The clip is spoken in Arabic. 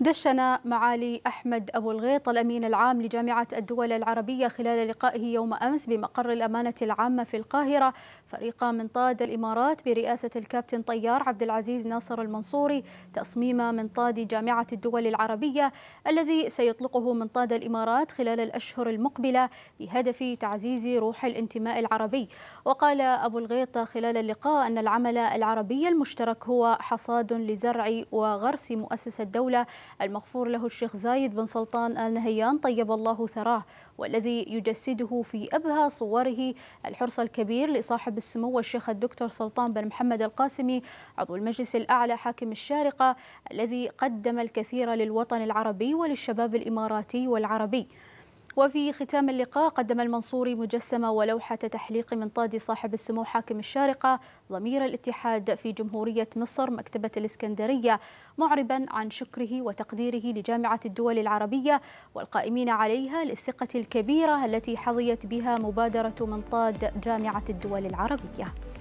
دشن معالي أحمد أبو الغيط الأمين العام لجامعة الدول العربية خلال لقائه يوم أمس بمقر الأمانة العامة في القاهرة فريق منطاد الإمارات برئاسة الكابتن طيار عبد العزيز ناصر المنصوري تصميم منطاد جامعة الدول العربية الذي سيطلقه منطاد الإمارات خلال الأشهر المقبلة بهدف تعزيز روح الانتماء العربي وقال أبو الغيط خلال اللقاء أن العمل العربي المشترك هو حصاد لزرع وغرس مؤسسة الدولة المغفور له الشيخ زايد بن سلطان آل نهيان طيب الله ثراه والذي يجسده في أبهى صوره الحرص الكبير لصاحب السمو الشيخ الدكتور سلطان بن محمد القاسمي عضو المجلس الأعلى حاكم الشارقة الذي قدم الكثير للوطن العربي وللشباب الإماراتي والعربي وفي ختام اللقاء قدم المنصوري مجسمة ولوحة تحليق منطاد صاحب السمو حاكم الشارقة ضمير الاتحاد في جمهورية مصر مكتبة الإسكندرية معربا عن شكره وتقديره لجامعة الدول العربية والقائمين عليها للثقة الكبيرة التي حظيت بها مبادرة منطاد جامعة الدول العربية